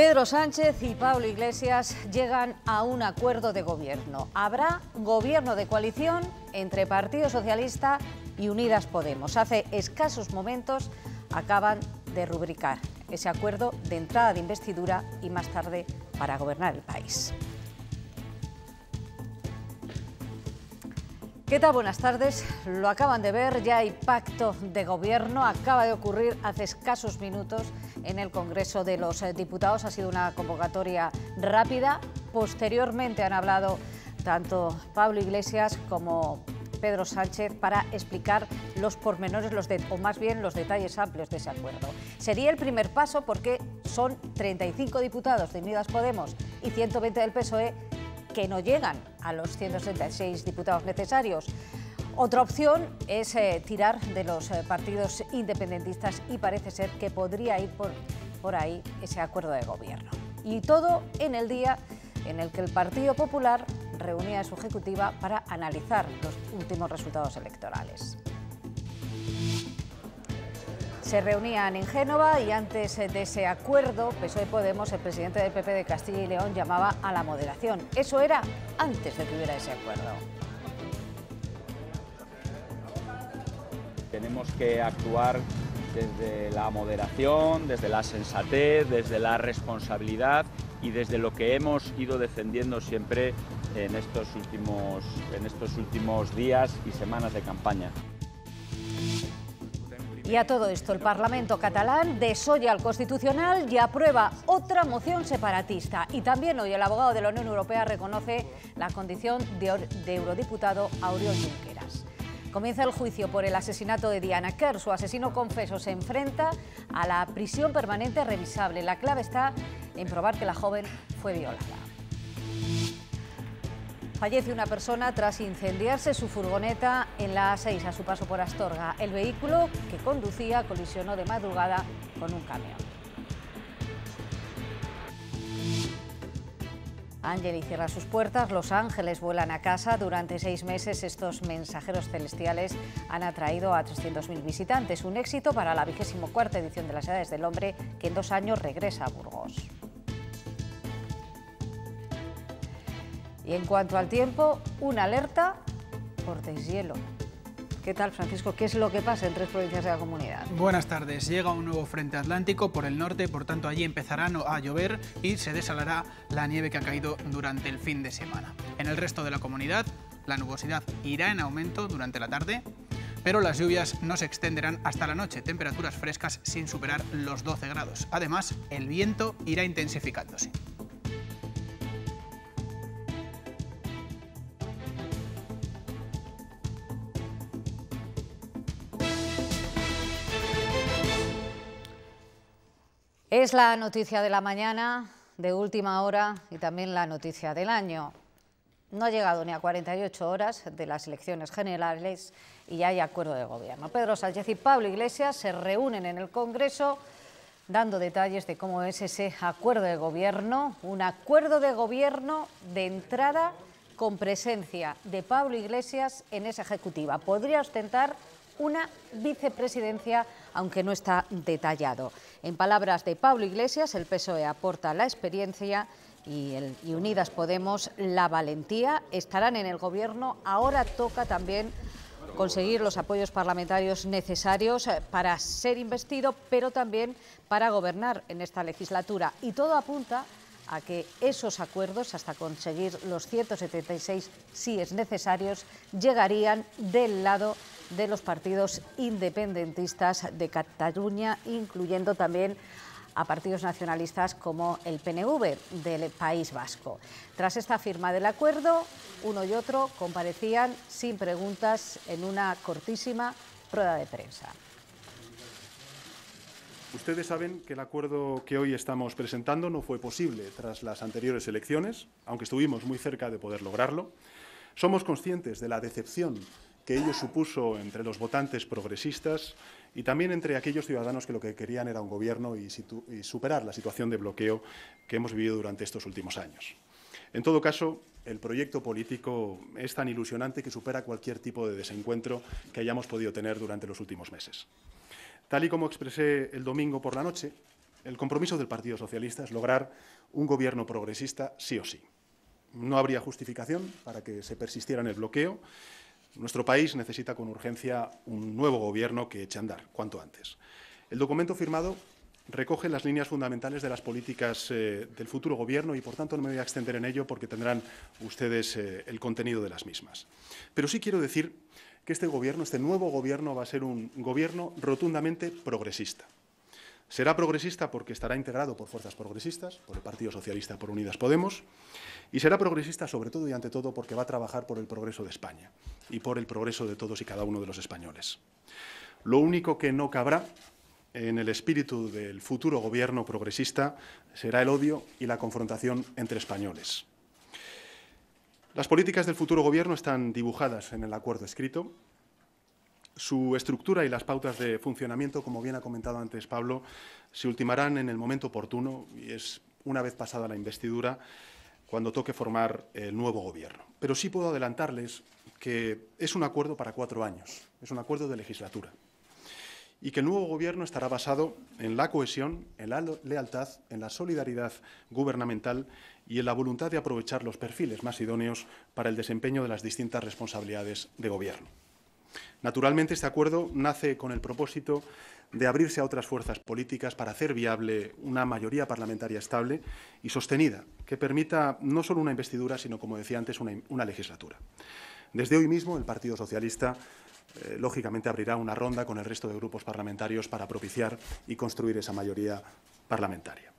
Pedro Sánchez y Pablo Iglesias llegan a un acuerdo de gobierno. Habrá gobierno de coalición entre Partido Socialista y Unidas Podemos. Hace escasos momentos acaban de rubricar ese acuerdo de entrada de investidura y más tarde para gobernar el país. ¿Qué tal? Buenas tardes. Lo acaban de ver, ya hay pacto de gobierno. Acaba de ocurrir hace escasos minutos en el Congreso de los eh, Diputados. Ha sido una convocatoria rápida. Posteriormente han hablado tanto Pablo Iglesias como Pedro Sánchez para explicar los pormenores, los o más bien los detalles amplios de ese acuerdo. Sería el primer paso porque son 35 diputados de Unidas Podemos y 120 del PSOE que no llegan a los 166 diputados necesarios. Otra opción es eh, tirar de los eh, partidos independentistas y parece ser que podría ir por, por ahí ese acuerdo de gobierno. Y todo en el día en el que el Partido Popular reunía a su ejecutiva para analizar los últimos resultados electorales se reunían en Génova y antes eh, de ese acuerdo, PSOE Podemos, el presidente del PP de Castilla y León llamaba a la moderación. Eso era antes de que hubiera ese acuerdo. Tenemos que actuar desde la moderación, desde la sensatez, desde la responsabilidad y desde lo que hemos ido defendiendo siempre en estos últimos, en estos últimos días y semanas de campaña. Y a todo esto, el Parlamento catalán desoya al Constitucional y aprueba otra moción separatista. Y también hoy el abogado de la Unión Europea reconoce la condición de, eurodiputado Oriol Junqueras. Comienza el juicio por el asesinato de Diana Kerr. Su asesino confeso se enfrenta a la prisión permanente revisable. La clave está en probar que la joven fue violada. Fallece una persona tras incendiarse su furgoneta en la A6 a su paso por Astorga. El vehículo que conducía colisionó de madrugada con un camión. Angeli cierra sus puertas, los ángeles vuelan a casa. Durante seis meses estos mensajeros celestiales han atraído a 300.000 visitantes. Un éxito para la 24 edición de las Edades del Hombre, que en dos años regresa a Burgos. Y en cuanto al tiempo, una alerta por deshielo. ¿Qué tal, Francisco? ¿Qué es lo que pasa en tres provincias de la comunidad? Buenas tardes. Llega un nuevo frente atlántico por el norte, por tanto allí empezarán a llover y se desalará la nieve que ha caído durante el fin de semana. En el resto de la comunidad, la nubosidad irá en aumento durante la tarde, pero las lluvias no se extenderán hasta la noche, temperaturas frescas sin superar los 12 grados. Además, el viento irá intensificándose. Es la noticia de la mañana, de última hora y también la noticia del año. No ha llegado ni a 48 horas de las elecciones generales y ya hay acuerdo de gobierno. Pedro Sánchez y Pablo Iglesias se reúnen en el Congreso dando detalles de cómo es ese acuerdo de gobierno, un acuerdo de gobierno de entrada con presencia de Pablo Iglesias en esa ejecutiva. Podría ostentar una vicepresidencia, aunque no está detallado. En palabras de Pablo Iglesias, el PSOE aporta la experiencia y, Unidas Podemos la valentía. Estarán en el Gobierno. Ahora toca también conseguir los apoyos parlamentarios necesarios eh, para ser investido, pero también para gobernar en esta legislatura. Y todo apunta a que esos acuerdos, hasta conseguir los 176 si es necesarios, llegarían del lado de los partidos independentistas de Cataluña, incluyendo también a partidos nacionalistas como el PNV del País Vasco. Tras esta firma del acuerdo, uno y otro comparecían sin preguntas en una cortísima prueba de prensa. Ustedes saben que el acuerdo que hoy estamos presentando no fue posible tras las anteriores elecciones, aunque estuvimos muy cerca de poder lograrlo. Somos conscientes de la decepción que ello supuso entre los votantes progresistas y también entre aquellos ciudadanos que lo que querían era un gobierno y, superar la situación de bloqueo que hemos vivido durante estos últimos años. En todo caso, el proyecto político es tan ilusionante que supera cualquier tipo de desencuentro que hayamos podido tener durante los últimos meses. Tal y como expresé el domingo por la noche, el compromiso del Partido Socialista es lograr un gobierno progresista sí o sí. No habría justificación para que se persistiera en el bloqueo. Nuestro país necesita con urgencia un nuevo gobierno que eche a andar cuanto antes. El documento firmado recoge las líneas fundamentales de las políticas eh, del futuro Gobierno y, por tanto, no me voy a extender en ello porque tendrán ustedes eh, el contenido de las mismas. Pero sí quiero decir que este gobierno, este nuevo gobierno, va a ser un gobierno rotundamente progresista. Será progresista porque estará integrado por fuerzas progresistas, por el Partido Socialista, por Unidas Podemos, y será progresista sobre todo y ante todo porque va a trabajar por el progreso de España y por el progreso de todos y cada uno de los españoles. Lo único que no cabrá en el espíritu del futuro gobierno progresista será el odio y la confrontación entre españoles. Las políticas del futuro gobierno están dibujadas en el acuerdo escrito. Su estructura y las pautas de funcionamiento, como bien ha comentado antes Pablo, se ultimarán en el momento oportuno y es una vez pasada la investidura cuando toque formar el nuevo gobierno. Pero sí puedo adelantarles que es un acuerdo para cuatro años, es un acuerdo de legislatura y que el nuevo gobierno estará basado en la cohesión, en la lealtad, en la solidaridad gubernamental y en la voluntad de aprovechar los perfiles más idóneos para el desempeño de las distintas responsabilidades de gobierno. Naturalmente, este acuerdo nace con el propósito de abrirse a otras fuerzas políticas para hacer viable una mayoría parlamentaria estable y sostenida, que permita no solo una investidura, sino, como decía antes, una, legislatura. Desde hoy mismo, el Partido Socialista eh, lógicamente abrirá una ronda con el resto de grupos parlamentarios para propiciar y construir esa mayoría parlamentaria.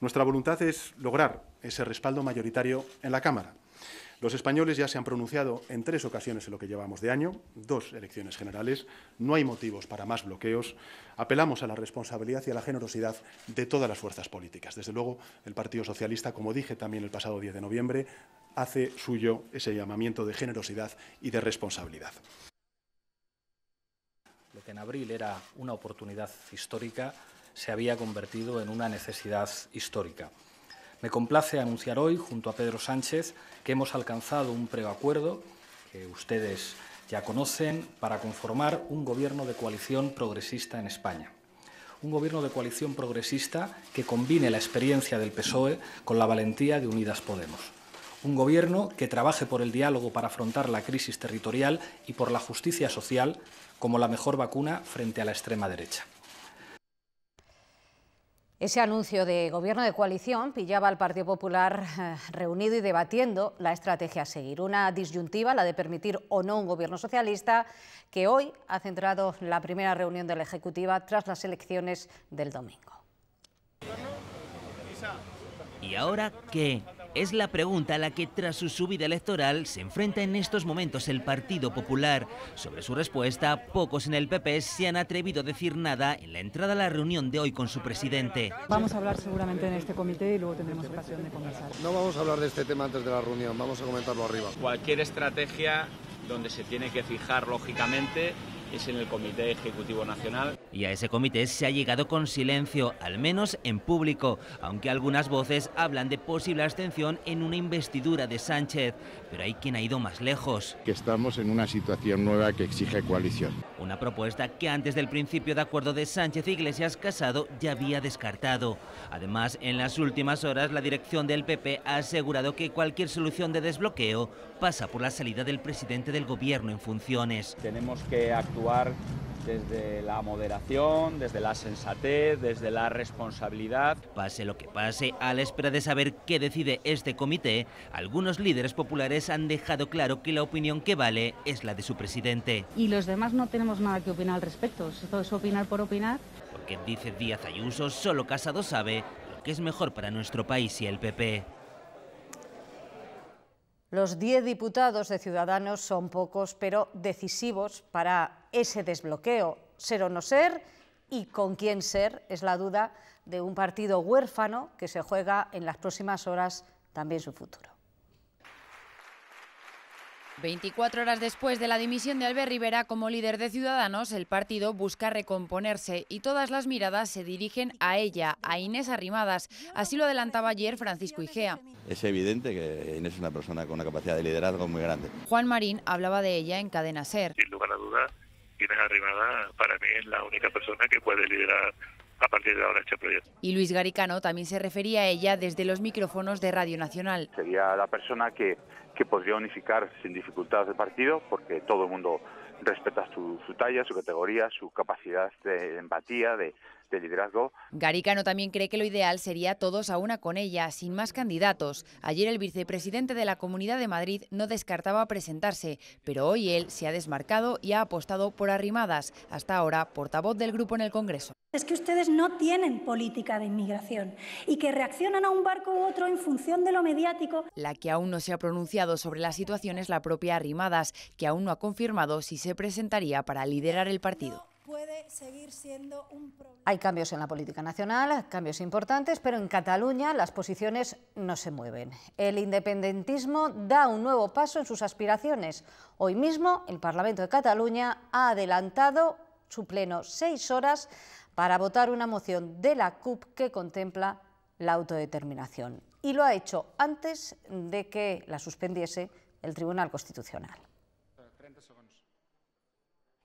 Nuestra voluntad es lograr ese respaldo mayoritario en la Cámara. Los españoles ya se han pronunciado en tres ocasiones en lo que llevamos de año, dos elecciones generales, no hay motivos para más bloqueos. Apelamos a la responsabilidad y a la generosidad de todas las fuerzas políticas. Desde luego, el Partido Socialista, como dije también el pasado 10 de noviembre, hace suyo ese llamamiento de generosidad y de responsabilidad. Lo que en abril era una oportunidad histórica se había convertido en una necesidad histórica. Me complace anunciar hoy, junto a Pedro Sánchez, que hemos alcanzado un preacuerdo que ustedes ya conocen para conformar un gobierno de coalición progresista en España. Un gobierno de coalición progresista que combine la experiencia del PSOE con la valentía de Unidas Podemos un gobierno que trabaje por el diálogo para afrontar la crisis territorial y por la justicia social como la mejor vacuna frente a la extrema derecha. Ese anuncio de gobierno de coalición pillaba al Partido Popular eh, reunido y debatiendo la estrategia a seguir. Una disyuntiva, la de permitir o no un gobierno socialista, que hoy ha centrado la primera reunión de la Ejecutiva tras las elecciones del domingo. ¿Y ahora qué? Es la pregunta a la que tras su subida electoral se enfrenta en estos momentos el Partido Popular. Sobre su respuesta, pocos en el PP se han atrevido a decir nada en la entrada a la reunión de hoy con su presidente. Vamos a hablar seguramente en este comité y luego tendremos ocasión de conversar. No vamos a hablar de este tema antes de la reunión, vamos a comentarlo arriba. Cualquier estrategia donde se tiene que fijar lógicamente es en el Comité Ejecutivo Nacional. Y a ese comité se ha llegado con silencio, al menos en público, aunque algunas voces hablan de posible abstención en una investidura de Sánchez. Pero hay quien ha ido más lejos. Que estamos en una situación nueva que exige coalición. Una propuesta que antes del principio de acuerdo de Sánchez Iglesias Casado ya había descartado. Además, en las últimas horas la dirección del PP ha asegurado que cualquier solución de desbloqueo pasa por la salida del presidente del gobierno en funciones. Tenemos que actuar actuar desde la moderación, desde la sensatez, desde la responsabilidad. Pase lo que pase, a la espera de saber qué decide este comité, algunos líderes populares han dejado claro que la opinión que vale es la de su presidente. Y los demás no tenemos nada que opinar al respecto, todo es opinar por opinar. Porque dice Díaz Ayuso, solo Casado sabe lo que es mejor para nuestro país y el PP. Los 10 diputados de Ciudadanos son pocos, pero decisivos para ese desbloqueo. Ser o no ser y con quién ser es la duda de un partido huérfano que se juega en las próximas horas también su futuro. 24 horas después de la dimisión de Albert Rivera como líder de Ciudadanos, el partido busca recomponerse y todas las miradas se dirigen a ella, a Inés Arrimadas. Así lo adelantaba ayer Francisco Igea. Es evidente que Inés es una persona con una capacidad de liderazgo muy grande. Juan Marín hablaba de ella en Cadena Ser. Sin lugar a dudas, Inés Arrimadas para mí es la única persona que puede liderar a partir de ahora este proyecto. Y Luis Garicano también se refería a ella desde los micrófonos de Radio Nacional. Sería la persona que que podría unificar sin dificultades el partido, porque todo el mundo respeta su, su talla, su categoría, su capacidad de empatía, de, Garicano también cree que lo ideal sería todos a una con ella, sin más candidatos. Ayer el vicepresidente de la Comunidad de Madrid no descartaba presentarse, pero hoy él se ha desmarcado y ha apostado por arrimadas, hasta ahora portavoz del grupo en el Congreso. Es que ustedes no tienen política de inmigración y que reaccionan a un barco u otro en función de lo mediático. La que aún no se ha pronunciado sobre la situación es la propia Arrimadas, que aún no ha confirmado si se presentaría para liderar el partido seguir Hay cambios en la política nacional, cambios importantes, pero en Cataluña las posiciones no se mueven. El independentismo da un nuevo paso en sus aspiraciones. Hoy mismo el Parlamento de Cataluña ha adelantado su pleno seis horas para votar una moción de la CUP que contempla la autodeterminación. Y lo ha hecho antes de que la suspendiese el Tribunal Constitucional.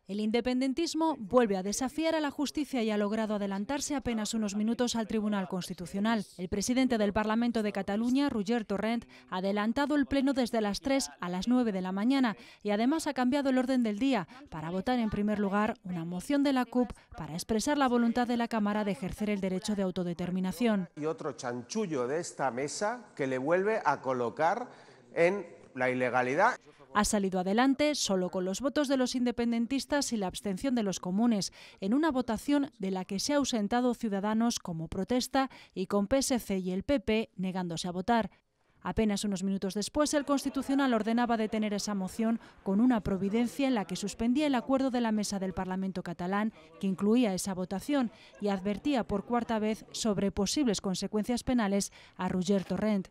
El independentismo vuelve a desafiar a la justicia y ha logrado adelantarse apenas unos minutos al Tribunal Constitucional. El presidente del Parlamento de Cataluña, Roger Torrent, ha adelantado el pleno desde las 3 a las 9 de la mañana y además ha cambiado el orden del día para votar en primer lugar una moción de la CUP para expresar la voluntad de la Cámara de ejercer el derecho de autodeterminación. Y otro chanchullo de esta mesa que le vuelve a colocar en la ilegalidad. Ha salido adelante solo con los votos de los independentistas y la abstención de los comunes, en una votación de la que se ha ausentado Ciudadanos como protesta y con PSC y el PP negándose a votar. Apenas unos minutos después, el Constitucional ordenaba detener esa moción con una providencia en la que suspendía el acuerdo de la mesa del Parlamento catalán que incluía esa votación y advertía por cuarta vez sobre posibles consecuencias penales a Roger Torrent.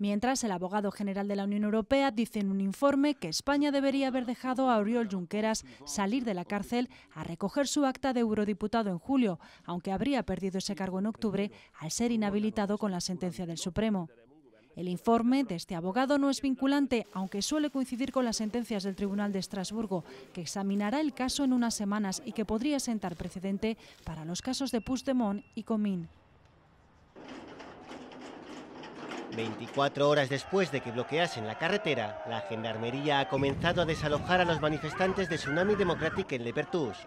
Mientras, el abogado general de la Unión Europea dice en un informe que España debería haber dejado a Oriol Junqueras salir de la cárcel a recoger su acta de eurodiputado en julio, aunque habría perdido ese cargo en octubre al ser inhabilitado con la sentencia del Supremo. El informe de este abogado no es vinculante, aunque suele coincidir con las sentencias del Tribunal de Estrasburgo, que examinará el caso en unas semanas y que podría sentar precedente para los casos de Puigdemont y Comín. 24 horas después de que bloqueasen la carretera, la gendarmería ha comenzado a desalojar a los manifestantes de Tsunami Democratic en Le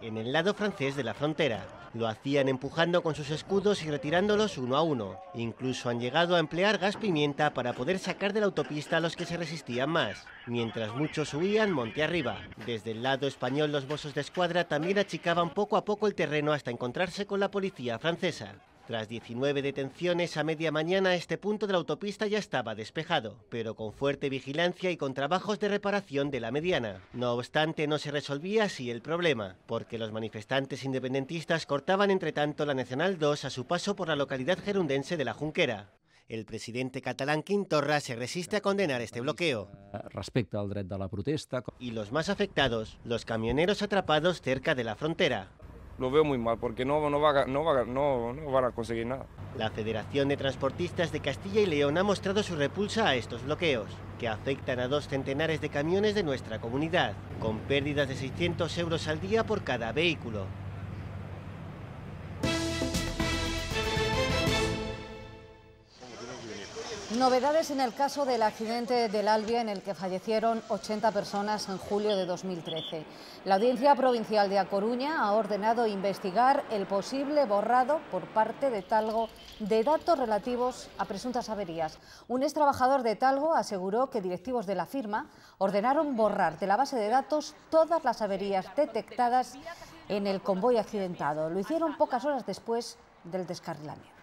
en el lado francés de la frontera. Lo hacían empujando con sus escudos y retirándolos uno a uno. Incluso han llegado a emplear gas pimienta para poder sacar de la autopista a los que se resistían más, mientras muchos huían monte arriba. Desde el lado español los bosos de escuadra también achicaban poco a poco el terreno hasta encontrarse con la policía francesa. Tras 19 detenciones a media mañana, este punto de la autopista ya estaba despejado, pero con fuerte vigilancia y con trabajos de reparación de la mediana. No obstante, no se resolvía así el problema, porque los manifestantes independentistas cortaban entre tanto la Nacional 2 a su paso por la localidad gerundense de La Junquera. El presidente catalán Quintorra se resiste a condenar este bloqueo. Respecto al derecho de la protesta. Y los más afectados, los camioneros atrapados cerca de la frontera lo veo muy mal porque no, no, va, no, no, van a conseguir nada. La Federación de Transportistas de Castilla y León ha mostrado su repulsa a estos bloqueos, que afectan a dos centenares de camiones de nuestra comunidad, con pérdidas de 600 euros al día por cada vehículo. Novedades en el caso del accidente del Albia en el que fallecieron 80 personas en julio de 2013. La Audiencia Provincial de A Coruña ha ordenado investigar el posible borrado por parte de Talgo de datos relativos a presuntas averías. Un ex trabajador de Talgo aseguró que directivos de la firma ordenaron borrar de la base de datos todas las averías detectadas en el convoy accidentado. Lo hicieron pocas horas después del descarrilamiento.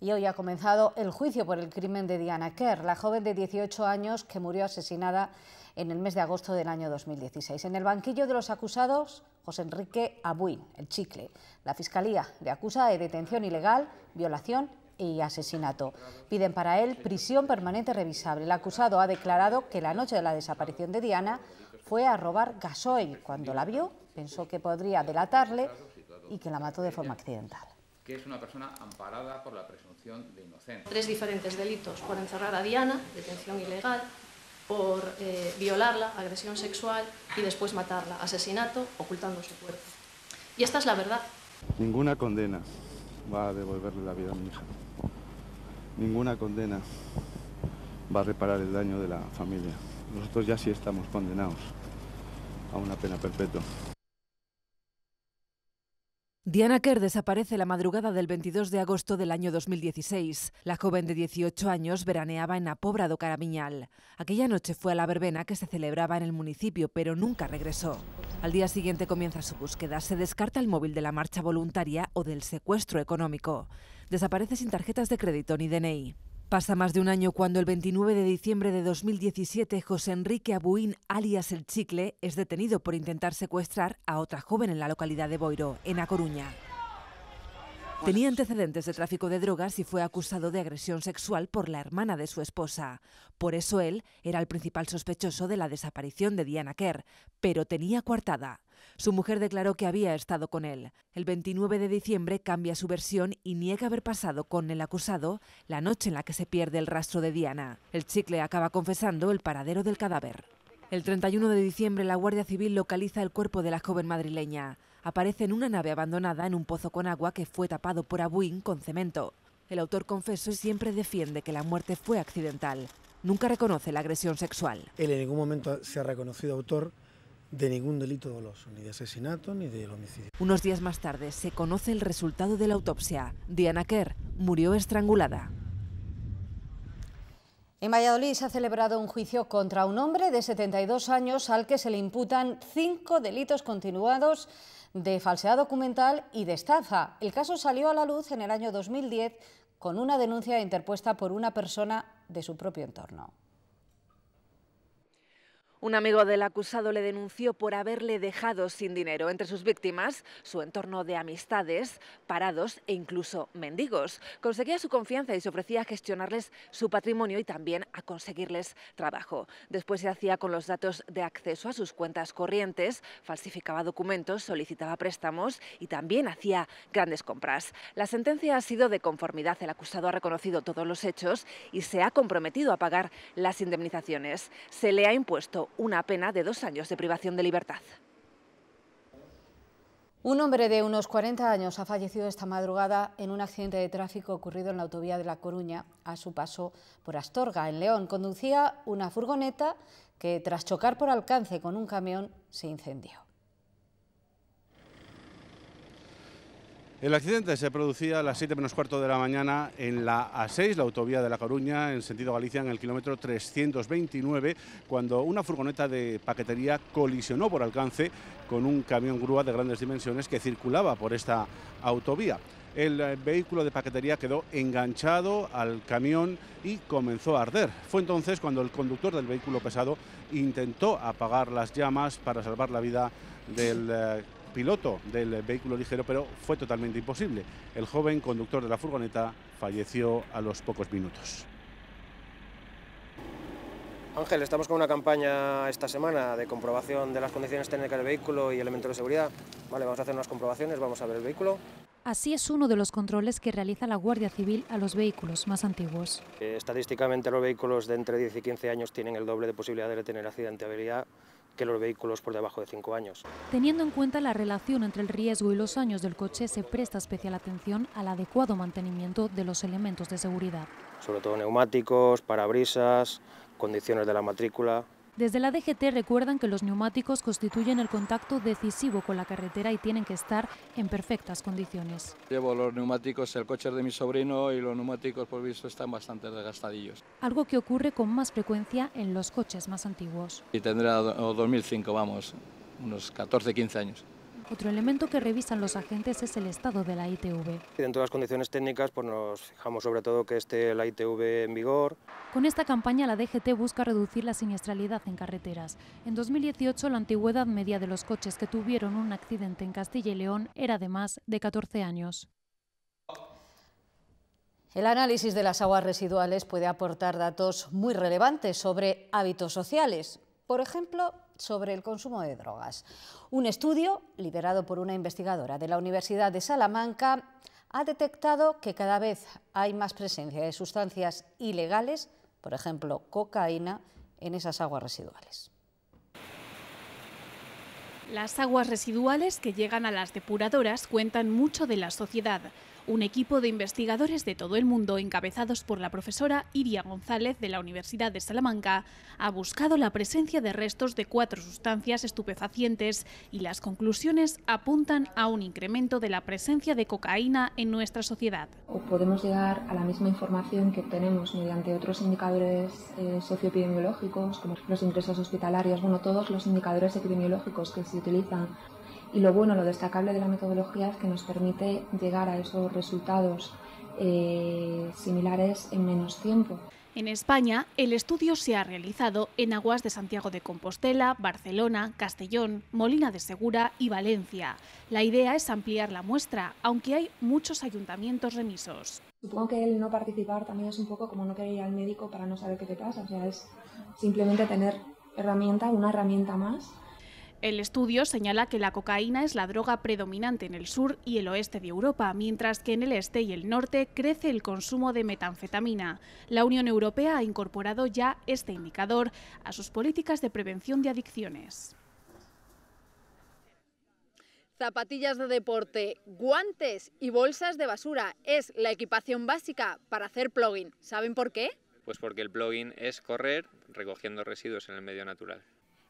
Y hoy ha comenzado el juicio por el crimen de Diana Kerr, la joven de 18 años que murió asesinada en el mes de agosto del año 2016. En el banquillo de los acusados, José Enrique Abuin, el chicle. La Fiscalía le acusa de detención ilegal, violación y asesinato. Piden para él prisión permanente revisable. El acusado ha declarado que la noche de la desaparición de Diana fue a robar gasoil. Cuando la vio, pensó que podría delatarle y que la mató de forma accidental que es una persona amparada por la presunción de inocencia. Tres diferentes delitos, por encerrar a Diana, detención ilegal, por eh, violarla, agresión sexual y después matarla, asesinato, ocultando su cuerpo. Y esta es la verdad. Ninguna condena va a devolverle la vida a mi hija. Ninguna condena va a reparar el daño de la familia. Nosotros ya sí estamos condenados a una pena perpetua. Diana Kerr desaparece la madrugada del 22 de agosto del año 2016. La joven de 18 años veraneaba en Apóbrado Carabiñal. Aquella noche fue a la verbena que se celebraba en el municipio, pero nunca regresó. Al día siguiente comienza su búsqueda. Se descarta el móvil de la marcha voluntaria o del secuestro económico. Desaparece sin tarjetas de crédito ni DNI. Pasa más de un año cuando el 29 de diciembre de 2017 José Enrique Abuín, alias El Chicle, es detenido por intentar secuestrar a otra joven en la localidad de Boiro, en A Coruña. Tenía antecedentes de tráfico de drogas y fue acusado de agresión sexual por la hermana de su esposa. Por eso él era el principal sospechoso de la desaparición de Diana Kerr, pero tenía coartada. Su mujer declaró que había estado con él. El 29 de diciembre cambia su versión y niega haber pasado con el acusado la noche en la que se pierde el rastro de Diana. El chicle acaba confesando el paradero del cadáver. El 31 de diciembre la Guardia Civil localiza el cuerpo de la joven madrileña aparece en una nave abandonada en un pozo con agua que fue tapado por Abuin con cemento. El autor confeso siempre defiende que la muerte fue accidental. Nunca reconoce la agresión sexual. Él en ningún momento se ha reconocido autor de ningún delito doloso, ni de asesinato ni de homicidio. Unos días más tarde se conoce el resultado de la autopsia. Diana Kerr murió estrangulada. En Valladolid se ha celebrado un juicio contra un hombre de 72 años al que se le imputan cinco delitos continuados de falsedad documental y de estafa. El caso salió a la luz en el año 2010 con una denuncia interpuesta por una persona de su propio entorno. Un amigo del acusado le denunció por haberle dejado sin dinero. Entre sus víctimas, su entorno de amistades, parados e incluso mendigos. Conseguía su confianza y se ofrecía a gestionarles su patrimonio y también a conseguirles trabajo. Después se hacía con los datos de acceso a sus cuentas corrientes, falsificaba documentos, solicitaba préstamos y también hacía grandes compras. La sentencia ha sido de conformidad. El acusado ha reconocido todos los hechos y se ha comprometido a pagar las indemnizaciones. Se le ha impuesto una pena de dos años de privación de libertad. Un hombre de unos 40 años ha fallecido esta madrugada en un accidente de tráfico ocurrido en la autovía de La Coruña a su paso por Astorga, en León. Conducía una furgoneta que, tras chocar por alcance con un camión, se incendió. El accidente se producía a las 7 menos cuarto de la mañana en la A6, la autovía de La Coruña, en sentido Galicia, en el kilómetro 329, cuando una furgoneta de paquetería colisionó por alcance con un camión grúa de grandes dimensiones que circulaba por esta autovía. El eh, vehículo de paquetería quedó enganchado al camión y comenzó a arder. Fue entonces cuando el conductor del vehículo pesado intentó apagar las llamas para salvar la vida del eh, piloto del vehículo ligero, pero fue totalmente imposible. El joven conductor de la furgoneta falleció a los pocos minutos. Ángel, estamos con una campaña esta semana de comprobación de las condiciones técnicas del vehículo y elementos de seguridad. Vale, vamos a hacer unas comprobaciones, vamos a ver el vehículo. Así es uno de los controles que realiza la Guardia Civil a los vehículos más antiguos. Estadísticamente los vehículos de entre 10 y 15 años tienen el doble de posibilidad de tener accidente que los vehículos por debajo de 5 años. Teniendo en cuenta la relación entre el riesgo y los años del coche, se presta especial atención al adecuado mantenimiento de los elementos de seguridad. Sobre todo neumáticos, parabrisas, condiciones de la matrícula, desde la DGT recuerdan que los neumáticos constituyen el contacto decisivo con la carretera y tienen que estar en perfectas condiciones. Llevo los neumáticos, el coche es de mi sobrino y los neumáticos por visto están bastante desgastadillos. Algo que ocurre con más frecuencia en los coches más antiguos. Y tendrá 2005, vamos, unos 14, 15 años. Otro elemento que revisan los agentes es el estado de la ITV. Dentro de las condiciones técnicas pues nos fijamos sobre todo que esté la ITV en vigor. Con esta campaña la DGT busca reducir la siniestralidad en carreteras. En 2018 la antigüedad media de los coches que tuvieron un accidente en Castilla y León era de más de 14 años. El análisis de las aguas residuales puede aportar datos muy relevantes sobre hábitos sociales. Por ejemplo, sobre el consumo de drogas. Un estudio, liderado por una investigadora de la Universidad de Salamanca, ha detectado que cada vez hay más presencia de sustancias ilegales, por ejemplo cocaína, en esas aguas residuales. Las aguas residuales que llegan a las depuradoras cuentan mucho de la sociedad un equipo de investigadores de todo el mundo, encabezados por la profesora Iria González de la Universidad de Salamanca, ha buscado la presencia de restos de cuatro sustancias estupefacientes y las conclusiones apuntan a un incremento de la presencia de cocaína en nuestra sociedad. podemos llegar a la misma información que obtenemos mediante otros indicadores eh, socioepidemiológicos, como los ingresos hospitalarios, bueno, todos los indicadores epidemiológicos que se utilizan y lo bueno, lo destacable de la metodología es que nos permite llegar a esos resultados eh, similares en menos tiempo. En España, el estudio se ha realizado en aguas de Santiago de Compostela, Barcelona, Castellón, Molina de Segura y Valencia. La idea es ampliar la muestra, aunque hay muchos ayuntamientos remisos. Supongo que el no participar también es un poco como no querer ir al médico para no saber qué te pasa, o sea, es simplemente tener herramienta, una herramienta más el estudio señala que la cocaína es la droga predominante en el sur y el oeste de Europa, mientras que en el este y el norte crece el consumo de metanfetamina. La Unión Europea ha incorporado ya este indicador a sus políticas de prevención de adicciones. Zapatillas de deporte, guantes y bolsas de basura es la equipación básica para hacer plugin. ¿Saben por qué? Pues porque el plugin es correr recogiendo residuos en el medio natural.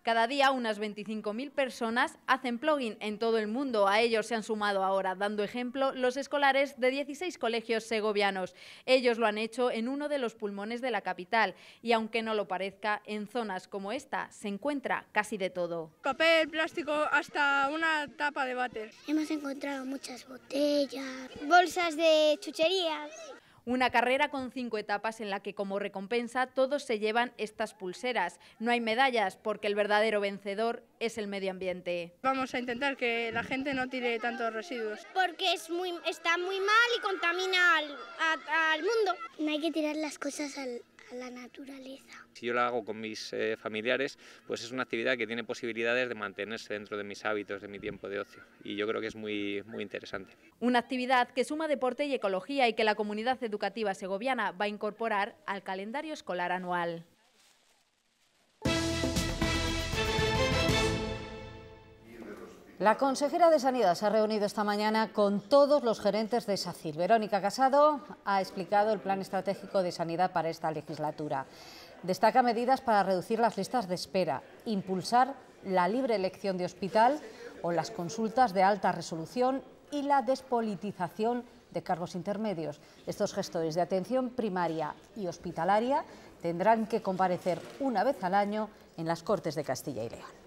Cada día unas 25.000 personas hacen plugin en todo el mundo. A ellos se han sumado ahora, dando ejemplo, los escolares de 16 colegios segovianos. Ellos lo han hecho en uno de los pulmones de la capital y aunque no lo parezca, en zonas como esta se encuentra casi de todo. Papel, plástico, hasta una tapa de váter. Hemos encontrado muchas botellas, bolsas de chucherías, una carrera con cinco etapas en la que como recompensa todos se llevan estas pulseras. No hay medallas porque el verdadero vencedor es el medio ambiente. Vamos a intentar que la gente no tire tantos residuos. Porque es muy, está muy mal y contamina al, al mundo. No hay que tirar las cosas al, a la naturaleza. Si yo la hago con mis eh, familiares, pues es una actividad que tiene posibilidades de mantenerse dentro de mis hábitos, de mi tiempo de ocio. Y yo creo que es muy, muy interesante. Una actividad que suma deporte y ecología y que la comunidad educativa segoviana va a incorporar al calendario escolar anual. La consejera de Sanidad se ha reunido esta mañana con todos los gerentes de SACIL. Verónica Casado ha explicado el plan estratégico de sanidad para esta legislatura. Destaca medidas para reducir las listas de espera, impulsar la libre elección de hospital o las consultas de alta resolución y la despolitización de cargos intermedios. Estos gestores de atención primaria y hospitalaria tendrán que comparecer una vez al año en las Cortes de Castilla y León.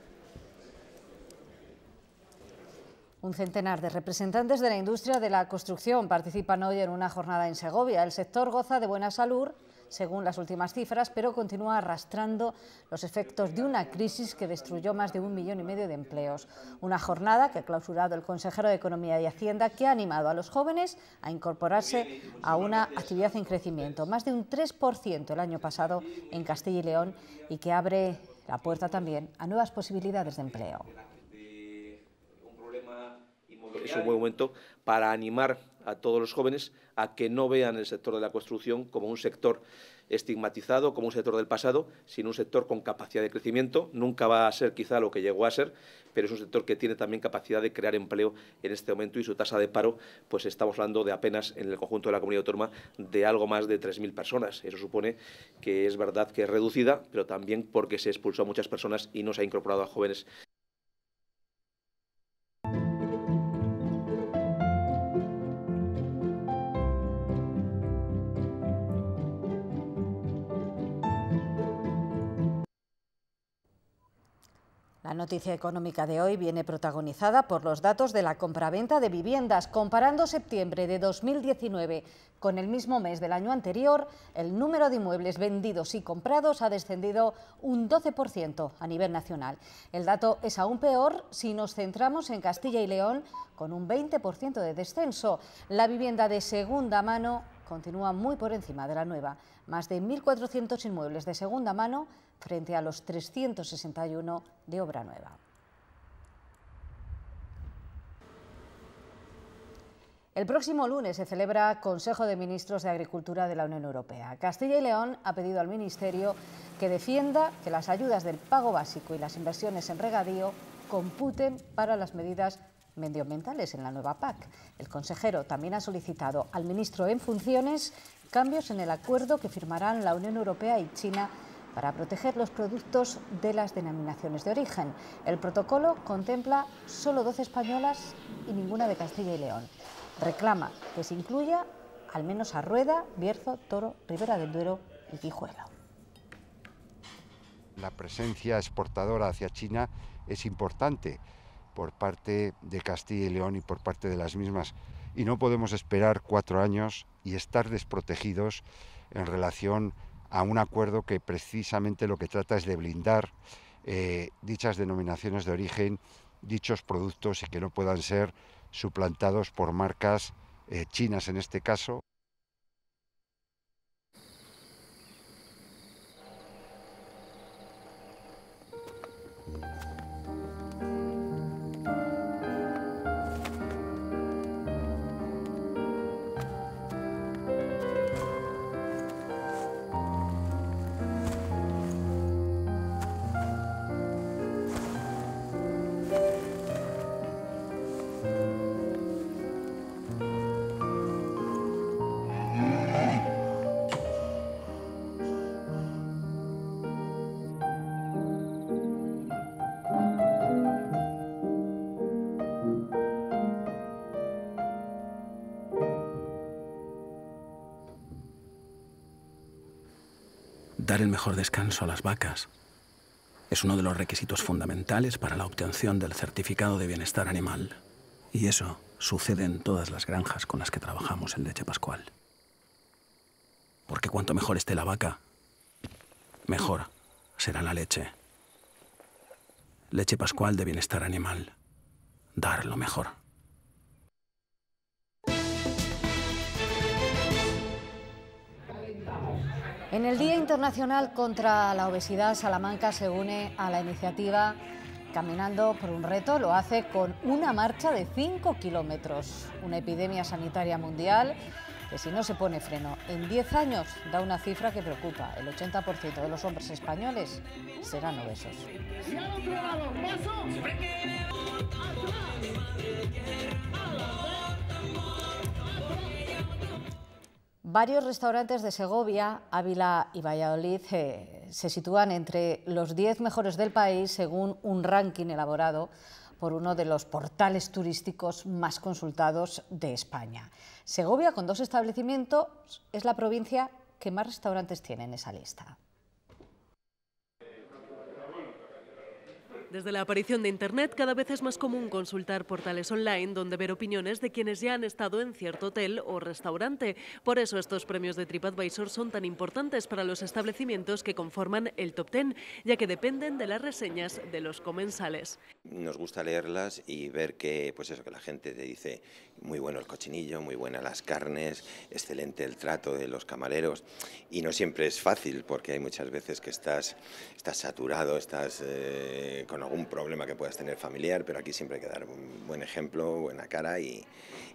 Un centenar de representantes de la industria de la construcción participan hoy en una jornada en Segovia. El sector goza de buena salud, según las últimas cifras, pero continúa arrastrando los efectos de una crisis que destruyó más de un millón y medio de empleos. Una jornada que ha clausurado el consejero de Economía y Hacienda, que ha animado a los jóvenes a incorporarse a una actividad en crecimiento, más de un 3% el año pasado en Castilla y León, y que abre la puerta también a nuevas posibilidades de empleo es un buen momento para animar a todos los jóvenes a que no vean el sector de la construcción como un sector estigmatizado, como un sector del pasado, sino un sector con capacidad de crecimiento. Nunca va a ser quizá lo que llegó a ser, pero es un sector que tiene también capacidad de crear empleo en este momento y su tasa de paro, pues estamos hablando de apenas en el conjunto de la comunidad autónoma de algo más de 3.000 personas. Eso supone que es verdad que es reducida, pero también porque se expulsó a muchas personas y no se ha incorporado a jóvenes. noticia económica de hoy viene protagonizada por los datos de la compraventa de viviendas. Comparando septiembre de 2019 con el mismo mes del año anterior, el número de inmuebles vendidos y comprados ha descendido un 12% a nivel nacional. El dato es aún peor si nos centramos en Castilla y León, con un 20% de descenso. La vivienda de segunda mano continúa muy por encima de la nueva. Más de 1.400 inmuebles de segunda mano frente a los 361 de obra nueva. El próximo lunes se celebra Consejo de Ministros de Agricultura de la Unión Europea. Castilla y León ha pedido al Ministerio que defienda que las ayudas del pago básico y las inversiones en regadío computen para las medidas medioambientales en la nueva PAC. El consejero también ha solicitado al ministro en funciones cambios en el acuerdo que firmarán la Unión Europea y China para proteger los productos de las denominaciones de origen. El protocolo contempla solo 12 españolas y ninguna de Castilla y León. Reclama que se incluya al menos a Rueda, Bierzo, Toro, Ribera del Duero y Quijuelo. La presencia exportadora hacia China es importante por parte de Castilla y León y por parte de las mismas. Y no podemos esperar cuatro años y estar desprotegidos en relación a un acuerdo que precisamente lo que trata es de blindar eh, dichas denominaciones de origen, dichos productos y que no puedan ser suplantados por marcas eh, chinas en este caso. Dar el mejor descanso a las vacas es uno de los requisitos fundamentales para la obtención del certificado de bienestar animal. Y eso sucede en todas las granjas con las que trabajamos en leche pascual. Porque cuanto mejor esté la vaca, mejor será la leche. Leche pascual de bienestar animal. Dar lo mejor. En el Día Internacional contra la Obesidad, Salamanca se une a la iniciativa Caminando por un reto. Lo hace con una marcha de 5 kilómetros. Una epidemia sanitaria mundial que si no se pone freno en 10 años da una cifra que preocupa. El 80% de los hombres españoles serán obesos. Varios restaurantes de Segovia, Ávila y Valladolid eh, se sitúan entre los 10 mejores del país según un ranking elaborado por uno de los portales turísticos más consultados de España. Segovia, con dos establecimientos, es la provincia que más restaurantes tiene en esa lista. Desde la aparición de Internet, cada vez es más común consultar portales online donde ver opiniones de quienes ya han estado en cierto hotel o restaurante. Por eso estos premios de TripAdvisor son tan importantes para los establecimientos que conforman el top 10, ya que dependen de las reseñas de los comensales. Nos gusta leerlas y ver que, pues eso, que la gente te dice muy bueno el cochinillo, muy buenas las carnes, excelente el trato de los camareros. Y no siempre es fácil porque hay muchas veces que estás, estás saturado, estás eh, con algún problema que puedas tener familiar, pero aquí siempre hay que dar un buen ejemplo, buena cara y,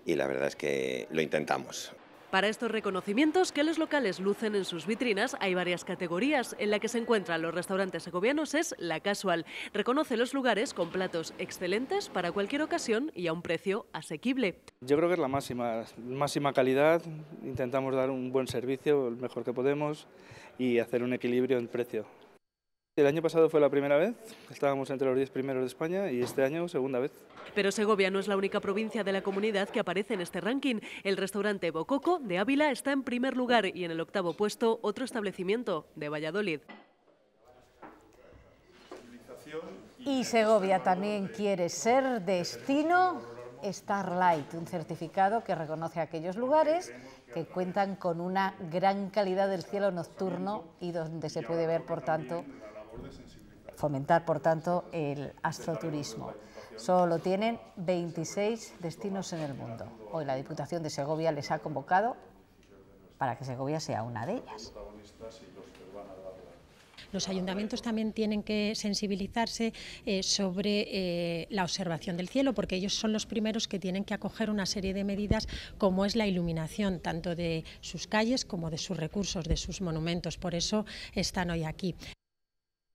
la verdad es que lo intentamos. Para estos reconocimientos que los locales lucen en sus vitrinas, hay varias categorías. En la que se encuentran los restaurantes segovianos es la casual. Reconoce los lugares con platos excelentes para cualquier ocasión y a un precio asequible. Yo creo que es la máxima, máxima calidad. Intentamos dar un buen servicio, el mejor que podemos y hacer un equilibrio en precio. El año pasado fue la primera vez, estábamos entre los 10 primeros de España y este año segunda vez. Pero Segovia no es la única provincia de la comunidad que aparece en este ranking. El restaurante Bococo de Ávila está en primer lugar y en el octavo puesto otro establecimiento de Valladolid. Y Segovia también quiere ser destino Starlight, un certificado que reconoce aquellos lugares que cuentan con una gran calidad del cielo nocturno y donde se puede ver, por tanto, Fomentar, por tanto, el astroturismo. Solo tienen 26 destinos en el mundo. Hoy la Diputación de Segovia les ha convocado para que Segovia sea una de ellas. Los ayuntamientos también tienen que sensibilizarse eh, sobre eh, la observación del cielo, porque ellos son los primeros que tienen que acoger una serie de medidas como es la iluminación, tanto de sus calles como de sus recursos, de sus monumentos. Por eso están hoy aquí.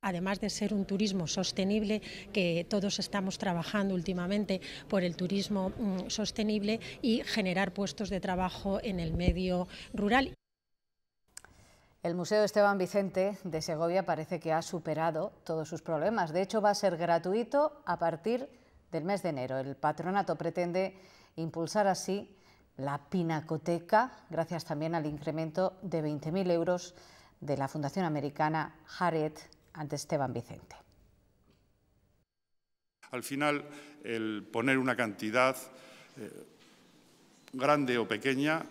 Además de ser un turismo sostenible, que todos estamos trabajando últimamente por el turismo mm, sostenible y generar puestos de trabajo en el medio rural. El Museo Esteban Vicente de Segovia parece que ha superado todos sus problemas. De hecho, va a ser gratuito a partir del mes de enero. El patronato pretende impulsar así la pinacoteca, gracias también al incremento de 20.000 euros de la Fundación Americana Harriet ante Esteban Vicente. Al final, el poner una cantidad eh, grande o pequeña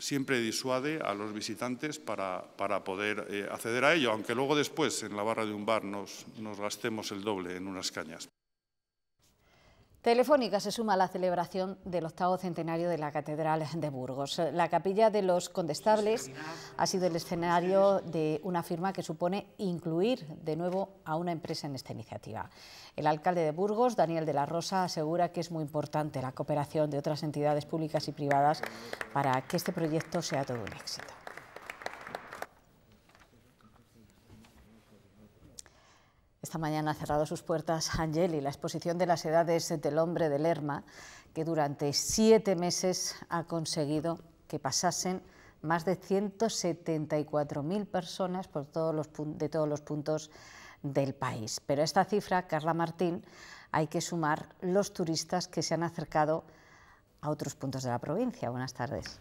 siempre disuade a los visitantes para, poder eh, acceder a ello, aunque luego después en la barra de un bar nos gastemos el doble en unas cañas. Telefónica se suma a la celebración del octavo centenario de la Catedral de Burgos. La capilla de los Condestables ha sido el escenario de una firma que supone incluir de nuevo a una empresa en esta iniciativa. El alcalde de Burgos, Daniel de la Rosa, asegura que es muy importante la cooperación de otras entidades públicas y privadas para que este proyecto sea todo un éxito. Esta mañana ha cerrado sus puertas Angeli, la exposición de las edades del hombre de Lerma, que durante siete meses ha conseguido que pasasen más de 174.000 personas por todos los, de todos los puntos del país. Pero a esta cifra, Carla Martín, hay que sumar los turistas que se han acercado a otros puntos de la provincia. Buenas tardes.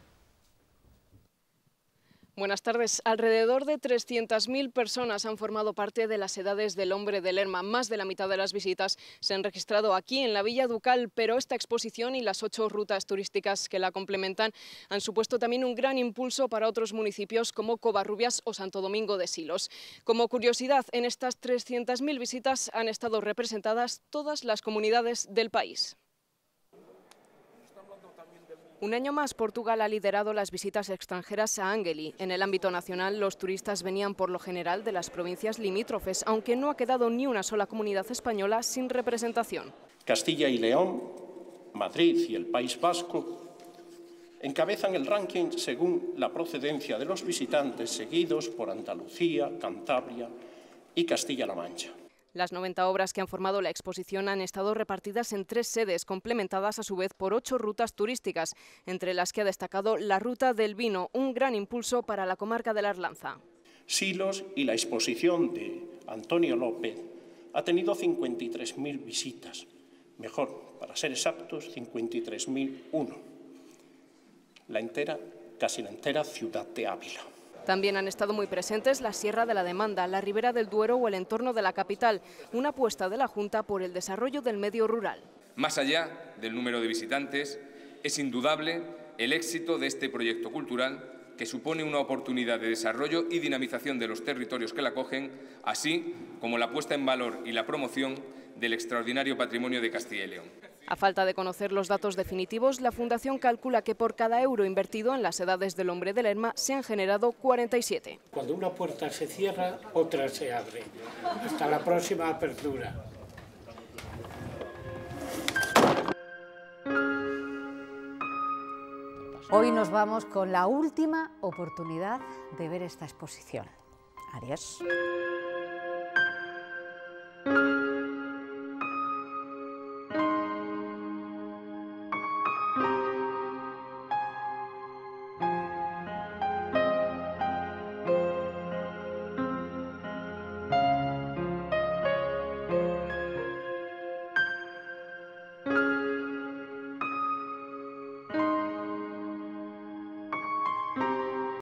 Buenas tardes. Alrededor de 300.000 personas han formado parte de las edades del hombre del Lerma. Más de la mitad de las visitas se han registrado aquí en la Villa Ducal, pero esta exposición y las ocho rutas turísticas que la complementan han supuesto también un gran impulso para otros municipios como Covarrubias o Santo Domingo de Silos. Como curiosidad, en estas 300.000 visitas han estado representadas todas las comunidades del país. Un año más, Portugal ha liderado las visitas extranjeras a Angeli. En el ámbito nacional, los turistas venían por lo general de las provincias limítrofes, aunque no ha quedado ni una sola comunidad española sin representación. Castilla y León, Madrid y el País Vasco encabezan el ranking según la procedencia de los visitantes, seguidos por Andalucía, Cantabria y Castilla-La Mancha. Las 90 obras que han formado la exposición han estado repartidas en tres sedes, complementadas a su vez por ocho rutas turísticas, entre las que ha destacado la Ruta del Vino, un gran impulso para la comarca de la Arlanza. Silos y la exposición de Antonio López ha tenido 53.000 visitas, mejor, para ser exactos, 53.001, la entera, casi la entera ciudad de Ávila. También han estado muy presentes la Sierra de la Demanda, la Ribera del Duero o el entorno de la capital, una apuesta de la Junta por el desarrollo del medio rural. Más allá del número de visitantes, es indudable el éxito de este proyecto cultural que supone una oportunidad de desarrollo y dinamización de los territorios que la acogen, así como la puesta en valor y la promoción del extraordinario patrimonio de Castilla y León. A falta de conocer los datos definitivos, la Fundación calcula que por cada euro invertido en las edades del hombre del Lerma se han generado 47. Cuando una puerta se cierra, otra se abre. Hasta la próxima apertura. Hoy nos vamos con la última oportunidad de ver esta exposición. Adiós.